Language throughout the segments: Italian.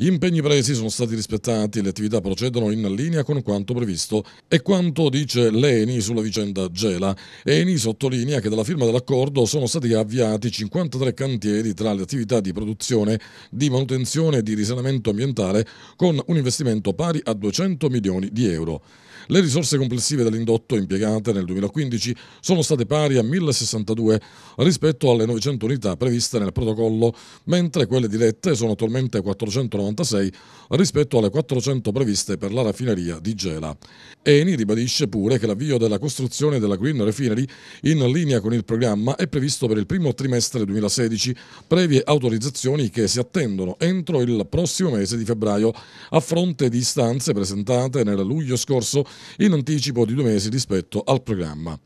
Gli impegni presi sono stati rispettati, le attività procedono in linea con quanto previsto e quanto dice l'ENI sulla vicenda Gela. ENI sottolinea che dalla firma dell'accordo sono stati avviati 53 cantieri tra le attività di produzione, di manutenzione e di risanamento ambientale con un investimento pari a 200 milioni di euro. Le risorse complessive dell'indotto impiegate nel 2015 sono state pari a 1062 rispetto alle 900 unità previste nel protocollo, mentre quelle dirette sono attualmente 496 rispetto alle 400 previste per la raffineria di Gela. Eni ribadisce pure che l'avvio della costruzione della Green Refinery in linea con il programma è previsto per il primo trimestre 2016, previe autorizzazioni che si attendono entro il prossimo mese di febbraio, a fronte di istanze presentate nel luglio scorso in anticipo di due mesi rispetto al programma.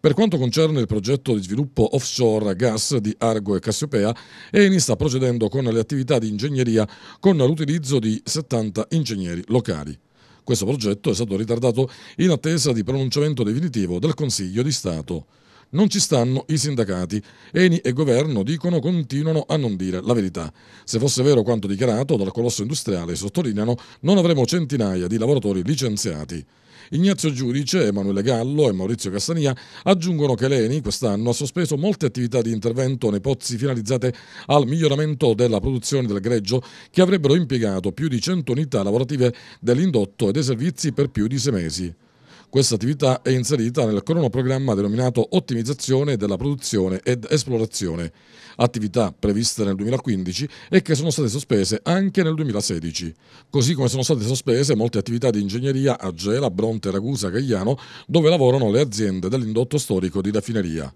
Per quanto concerne il progetto di sviluppo offshore gas di Argo e Cassiopea, Eni sta procedendo con le attività di ingegneria con l'utilizzo di 70 ingegneri locali. Questo progetto è stato ritardato in attesa di pronunciamento definitivo del Consiglio di Stato non ci stanno i sindacati. Eni e governo dicono continuano a non dire la verità. Se fosse vero quanto dichiarato dal colosso industriale, sottolineano, non avremo centinaia di lavoratori licenziati. Ignazio Giudice, Emanuele Gallo e Maurizio Castania aggiungono che l'ENI quest'anno ha sospeso molte attività di intervento nei pozzi finalizzate al miglioramento della produzione del greggio che avrebbero impiegato più di 100 unità lavorative dell'indotto e dei servizi per più di sei mesi. Questa attività è inserita nel cronoprogramma denominato Ottimizzazione della produzione ed esplorazione, attività previste nel 2015 e che sono state sospese anche nel 2016, così come sono state sospese molte attività di ingegneria a Gela, Bronte, Ragusa, Gagliano, dove lavorano le aziende dell'indotto storico di raffineria.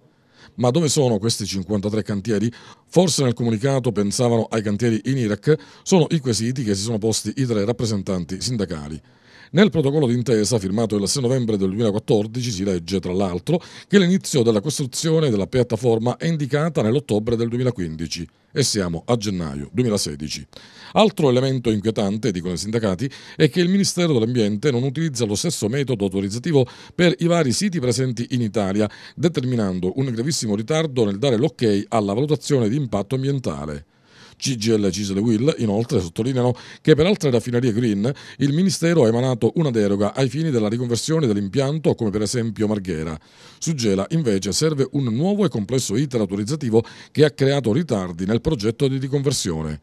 Ma dove sono questi 53 cantieri? Forse nel comunicato pensavano ai cantieri in Iraq, sono i quesiti che si sono posti i tre rappresentanti sindacali. Nel protocollo d'intesa, firmato il 6 novembre del 2014, si legge, tra l'altro, che l'inizio della costruzione della piattaforma è indicata nell'ottobre del 2015 e siamo a gennaio 2016. Altro elemento inquietante, dicono i sindacati, è che il Ministero dell'Ambiente non utilizza lo stesso metodo autorizzativo per i vari siti presenti in Italia, determinando un gravissimo ritardo nel dare l'ok alla valutazione di impatto ambientale. CGL Cisle Will inoltre sottolineano che per altre raffinerie green il Ministero ha emanato una deroga ai fini della riconversione dell'impianto come per esempio Marghera. Su Gela invece serve un nuovo e complesso iter autorizzativo che ha creato ritardi nel progetto di riconversione.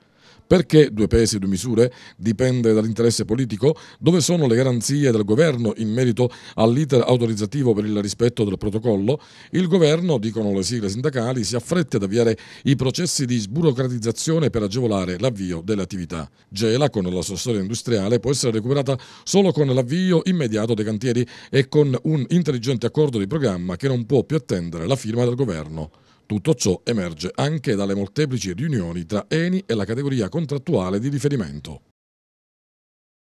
Perché due pesi e due misure? Dipende dall'interesse politico? Dove sono le garanzie del governo in merito all'iter autorizzativo per il rispetto del protocollo? Il governo, dicono le sigle sindacali, si affretta ad avviare i processi di sburocratizzazione per agevolare l'avvio delle attività. Gela, con la sua storia industriale, può essere recuperata solo con l'avvio immediato dei cantieri e con un intelligente accordo di programma che non può più attendere la firma del governo. Tutto ciò emerge anche dalle molteplici riunioni tra ENI e la categoria contrattuale di riferimento.